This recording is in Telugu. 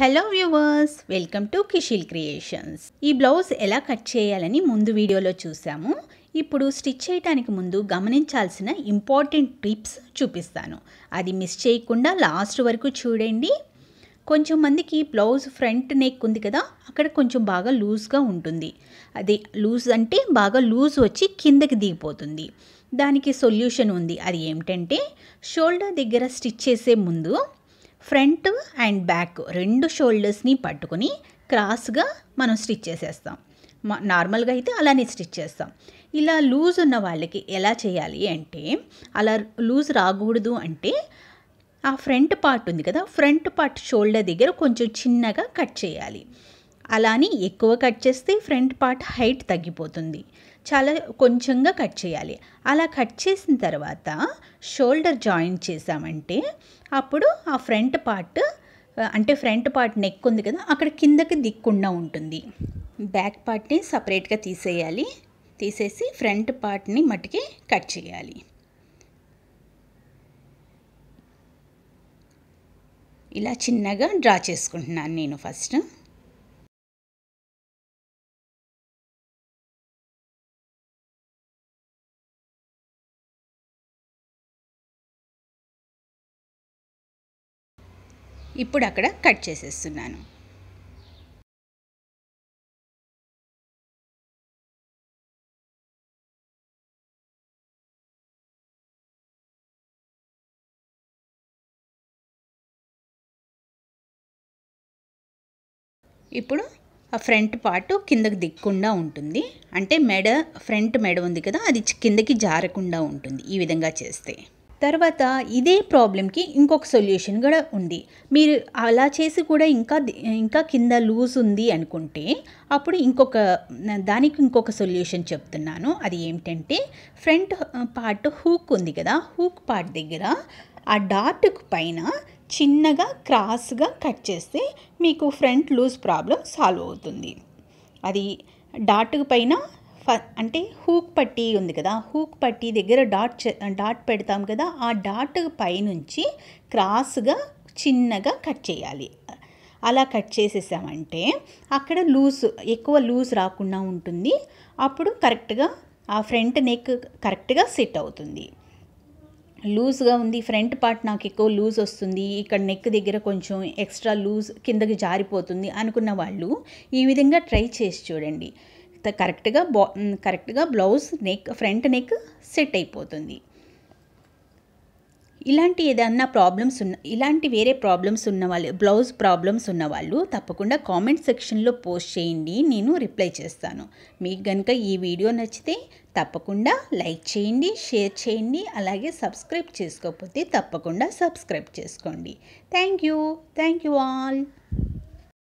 హలో వ్యూవర్స్ వెల్కమ్ టు కిషిల్ క్రియేషన్స్ ఈ బ్లౌజ్ ఎలా కట్ చేయాలని ముందు వీడియోలో చూసాము ఇప్పుడు స్టిచ్ చేయడానికి ముందు గమనించాల్సిన ఇంపార్టెంట్ టిప్స్ చూపిస్తాను అది మిస్ చేయకుండా లాస్ట్ వరకు చూడండి కొంచెం మందికి బ్లౌజ్ ఫ్రంట్ నెక్ ఉంది కదా అక్కడ కొంచెం బాగా లూజ్గా ఉంటుంది అది లూజ్ అంటే బాగా లూజ్ వచ్చి కిందకి దిగిపోతుంది దానికి సొల్యూషన్ ఉంది అది ఏమిటంటే షోల్డర్ దగ్గర స్టిచ్ చేసే ముందు ఫ్రంట్ అండ్ బ్యాక్ రెండు షోల్డర్స్ని పట్టుకుని క్రాస్గా మనం స్టిచ్ చేసేస్తాం నార్మల్గా అయితే అలానే స్టిచ్ చేస్తాం ఇలా లూజ్ ఉన్న వాళ్ళకి ఎలా చేయాలి అంటే అలా లూజ్ రాకూడదు అంటే ఆ ఫ్రంట్ పార్ట్ ఉంది కదా ఫ్రంట్ పార్ట్ షోల్డర్ దగ్గర కొంచెం చిన్నగా కట్ చేయాలి అలానే ఎక్కువ కట్ చేస్తే ఫ్రంట్ పార్ట్ హైట్ తగ్గిపోతుంది చాలా కొంచెంగా కట్ చేయాలి అలా కట్ చేసిన తర్వాత షోల్డర్ జాయింట్ చేసామంటే అప్పుడు ఆ ఫ్రంట్ పార్ట్ అంటే ఫ్రంట్ పార్ట్ నెక్ ఉంది కదా అక్కడ కిందకి దిక్కుండా ఉంటుంది బ్యాక్ పార్ట్ని సపరేట్గా తీసేయాలి తీసేసి ఫ్రంట్ పార్ట్ని మటుకి కట్ చేయాలి ఇలా చిన్నగా డ్రా చేసుకుంటున్నాను నేను ఫస్ట్ ఇప్పుడు అక్కడ కట్ చేసేస్తున్నాను ఇప్పుడు ఆ ఫ్రంట్ పార్ట్ కిందకి దిక్కుండా ఉంటుంది అంటే మెడ ఫ్రంట్ మెడ ఉంది కదా అది కిందకి జారకుండా ఉంటుంది ఈ విధంగా చేస్తే తర్వాత ఇదే ప్రాబ్లంకి ఇంకొక సొల్యూషన్ కూడా ఉంది మీరు అలా చేసి కూడా ఇంకా ఇంకా కింద లూజ్ ఉంది అనుకుంటే అప్పుడు ఇంకొక దానికి ఇంకొక సొల్యూషన్ చెప్తున్నాను అది ఏమిటంటే ఫ్రంట్ పార్ట్ హూక్ ఉంది కదా హూక్ పార్ట్ దగ్గర ఆ డాట్కు పైన చిన్నగా క్రాస్గా కట్ చేస్తే మీకు ఫ్రంట్ లూజ్ ప్రాబ్లం సాల్వ్ అవుతుంది అది డాట్ పైన అంటే హూక్ పట్టీ ఉంది కదా హూక్ పట్టీ దగ్గర డాట్ డాట్ పెడతాం కదా ఆ డాట్ పైనుంచి క్రాస్గా చిన్నగా కట్ చేయాలి అలా కట్ చేసేసామంటే అక్కడ లూజ్ ఎక్కువ లూజ్ రాకుండా ఉంటుంది అప్పుడు కరెక్ట్గా ఆ ఫ్రంట్ నెక్ కరెక్ట్గా సెట్ అవుతుంది లూజ్గా ఉంది ఫ్రంట్ పార్ట్ నాకు ఎక్కువ లూజ్ వస్తుంది ఇక్కడ నెక్ దగ్గర కొంచెం ఎక్స్ట్రా లూజ్ కిందకి జారిపోతుంది అనుకున్న వాళ్ళు ఈ విధంగా ట్రై చేసి చూడండి కరెక్ట్గా బా కరెక్ట్గా blouse neck front neck set అయిపోతుంది ఇలాంటి ఏదన్నా ప్రాబ్లమ్స్ ఉన్న ఇలాంటి వేరే ప్రాబ్లమ్స్ ఉన్న వాళ్ళు బ్లౌజ్ ప్రాబ్లమ్స్ ఉన్నవాళ్ళు తప్పకుండా కామెంట్ సెక్షన్లో పోస్ట్ చేయండి నేను రిప్లై చేస్తాను మీకు కనుక ఈ వీడియో నచ్చితే తప్పకుండా లైక్ చేయండి షేర్ చేయండి అలాగే సబ్స్క్రైబ్ చేసుకోకపోతే తప్పకుండా సబ్స్క్రైబ్ చేసుకోండి thank you thank you all